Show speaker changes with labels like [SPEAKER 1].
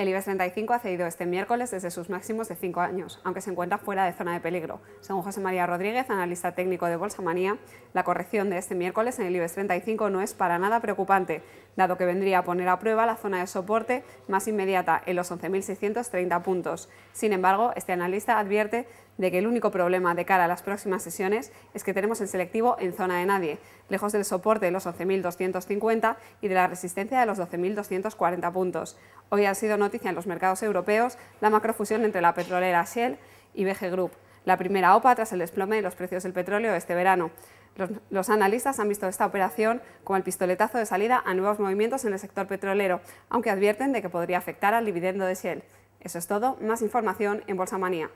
[SPEAKER 1] El IBEX 35 ha cedido este miércoles desde sus máximos de 5 años, aunque se encuentra fuera de zona de peligro. Según José María Rodríguez, analista técnico de Bolsa Manía, la corrección de este miércoles en el IBEX 35 no es para nada preocupante, dado que vendría a poner a prueba la zona de soporte más inmediata en los 11.630 puntos. Sin embargo, este analista advierte de que el único problema de cara a las próximas sesiones es que tenemos el selectivo en zona de nadie, lejos del soporte de los 11.250 y de la resistencia de los 12.240 puntos. Hoy ha sido noticia en los mercados europeos la macrofusión entre la petrolera Shell y BG Group, la primera OPA tras el desplome de los precios del petróleo este verano. Los, analistas han visto esta operación como el pistoletazo de salida a nuevos movimientos en el sector petrolero, aunque advierten de que podría afectar al dividendo de Shell. Eso es todo, más información en Bolsa Manía.